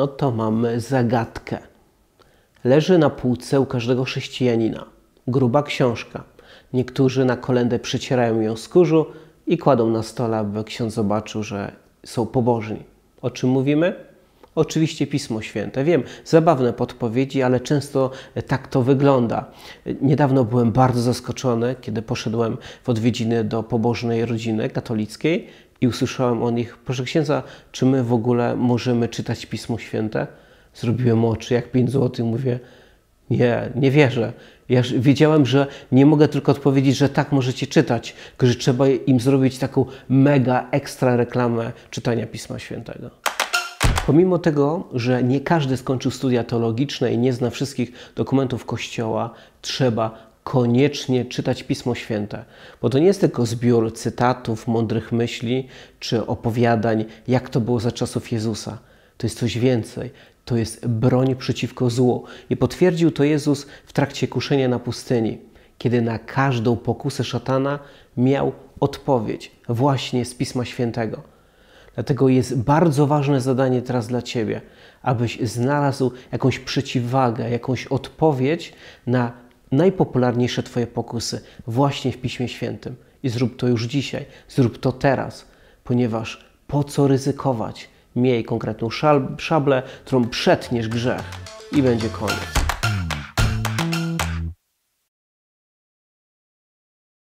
no to mamy zagadkę. Leży na półce u każdego chrześcijanina. Gruba książka. Niektórzy na kolędę przecierają ją skórzu i kładą na stole, aby ksiądz zobaczył, że są pobożni. O czym mówimy? Oczywiście Pismo Święte. Wiem, zabawne podpowiedzi, ale często tak to wygląda. Niedawno byłem bardzo zaskoczony, kiedy poszedłem w odwiedziny do pobożnej rodziny katolickiej i usłyszałem o nich, proszę księdza, czy my w ogóle możemy czytać Pismo Święte? Zrobiłem oczy, jak 5 zł, mówię, nie, nie wierzę. Ja wiedziałem, że nie mogę tylko odpowiedzieć, że tak możecie czytać, tylko że trzeba im zrobić taką mega ekstra reklamę czytania Pisma Świętego. Pomimo tego, że nie każdy skończył studia teologiczne i nie zna wszystkich dokumentów Kościoła, trzeba koniecznie czytać Pismo Święte, bo to nie jest tylko zbiór cytatów, mądrych myśli czy opowiadań, jak to było za czasów Jezusa. To jest coś więcej. To jest broń przeciwko złu. I potwierdził to Jezus w trakcie kuszenia na pustyni, kiedy na każdą pokusę szatana miał odpowiedź właśnie z Pisma Świętego. Dlatego jest bardzo ważne zadanie teraz dla Ciebie, abyś znalazł jakąś przeciwwagę, jakąś odpowiedź na najpopularniejsze Twoje pokusy właśnie w Piśmie Świętym. I zrób to już dzisiaj, zrób to teraz, ponieważ po co ryzykować? Miej konkretną szablę, którą przetniesz grzech i będzie koniec.